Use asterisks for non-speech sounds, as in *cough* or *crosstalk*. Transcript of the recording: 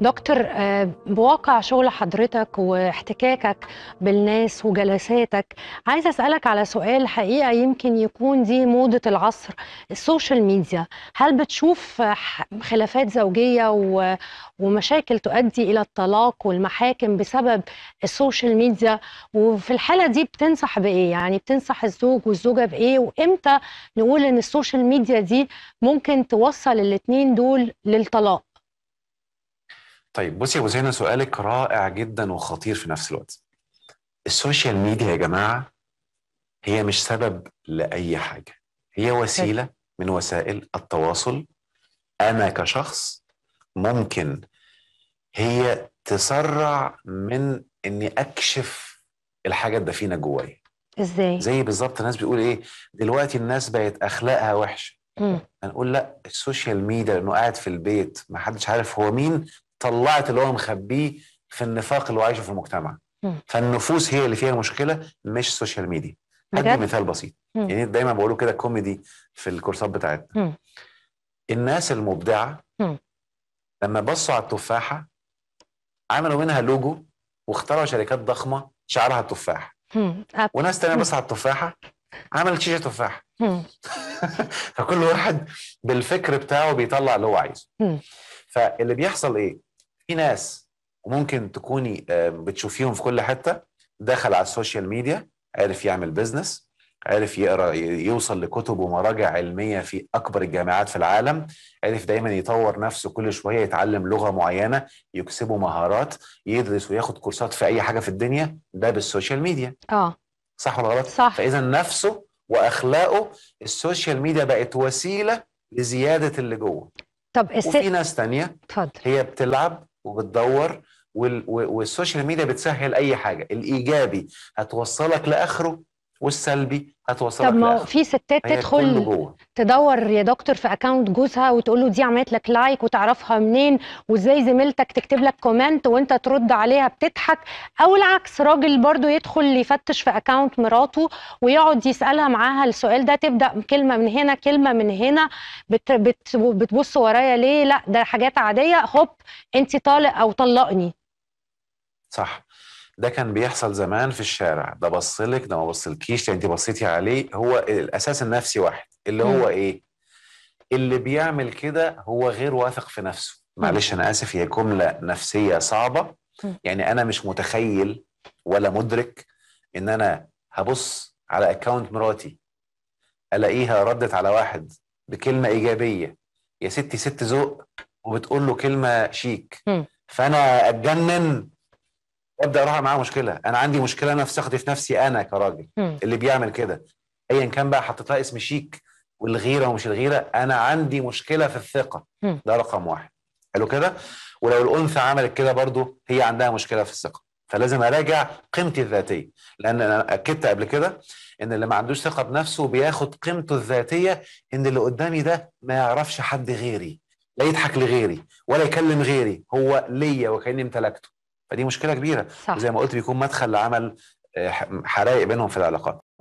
دكتور آه، بواقع شغل حضرتك واحتكاكك بالناس وجلساتك عايزه اسالك على سؤال حقيقه يمكن يكون دي موضه العصر السوشيال ميديا هل بتشوف خلافات زوجيه ومشاكل تؤدي الى الطلاق والمحاكم بسبب السوشيال ميديا وفي الحاله دي بتنصح بايه يعني بتنصح الزوج والزوجه بايه وامتى نقول ان السوشيال ميديا دي ممكن توصل الاتنين دول للطلاق طيب بصي يا هنا سؤالك رائع جدا وخطير في نفس الوقت السوشيال ميديا يا جماعه هي مش سبب لاي حاجه هي وسيله من وسائل التواصل انا كشخص ممكن هي تسرع من اني اكشف الحاجه الدفينه جوايا ازاي زي بالظبط الناس بتقول ايه دلوقتي الناس بقت اخلاقها وحشه هنقول لا السوشيال ميديا لانه قاعد في البيت ما حدش عارف هو مين طلعت اللي هو مخبيه في النفاق اللي هو عايشه في المجتمع م. فالنفوس هي اللي فيها مشكله مش السوشيال ميديا هدي مثال بسيط م. يعني دايما بقوله كده كوميدي في الكورسات بتاعتنا م. الناس المبدعه لما بصوا على التفاحه عملوا منها لوجو واخترعوا شركات ضخمه شعرها التفاح وناس تانية بصوا على التفاحه عملت شيشه تفاح *laughs* فكل واحد بالفكر بتاعه بيطلع اللي هو عايزه فاللي بيحصل ايه؟ في ناس وممكن تكوني بتشوفيهم في كل حته دخل على السوشيال ميديا عرف يعمل بيزنس عرف يقرا يوصل لكتب ومراجع علميه في اكبر الجامعات في العالم عرف دايما يطور نفسه كل شويه يتعلم لغه معينه يكسبه مهارات يدرس وياخد كورسات في اي حاجه في الدنيا ده بالسوشيال ميديا اه صح ولا غلط صح فاذا نفسه واخلاقه السوشيال ميديا بقت وسيله لزياده اللي جوه طب وفي ناس تانية اتفضل هي بتلعب وبتدور والسوشيال ميديا بتسهل اي حاجه الايجابي هتوصلك لاخره والسلبي هتوصلك طب ما في ستات تدخل تدور يا دكتور في اكونت جوزها وتقول له دي عملت لك لايك وتعرفها منين وازاي زميلتك تكتب لك كومنت وانت ترد عليها بتضحك او العكس راجل برضو يدخل يفتش في اكونت مراته ويقعد يسالها معاها السؤال ده تبدا كلمه من هنا كلمه من هنا بت بت بتبص ورايا ليه لا ده حاجات عاديه هوب انت طالق او طلقني صح ده كان بيحصل زمان في الشارع ده بصلك ده ما بصلكيش يعني انت بصيتي عليه هو الاساس النفسي واحد اللي هو ايه اللي بيعمل كده هو غير واثق في نفسه معلش انا اسف هي جمله نفسيه صعبه يعني انا مش متخيل ولا مدرك ان انا هبص على اكونت مراتي الاقيها ردت على واحد بكلمه ايجابيه يا ستي ست ذوق وبتقول له كلمه شيك فانا اتجنن ابدا اروح معاه مشكله انا عندي مشكله انا في ثقتي في نفسي انا كراجل اللي بيعمل كده ايا كان بقى حطيت لها اسم شيك والغيره ومش الغيره انا عندي مشكله في الثقه ده رقم واحد حلو كده ولو الانثى عملت كده برضو هي عندها مشكله في الثقه فلازم اراجع قيمتي الذاتيه لان انا اكدت قبل كده ان اللي ما عندوش ثقه بنفسه بياخد قيمته الذاتيه ان اللي قدامي ده ما يعرفش حد غيري لا يضحك لغيري ولا يكلم غيري هو ليا وكاني امتلكته فدي مشكله كبيره صح. وزي ما قلت بيكون مدخل لعمل آه، حرائق بينهم في العلاقات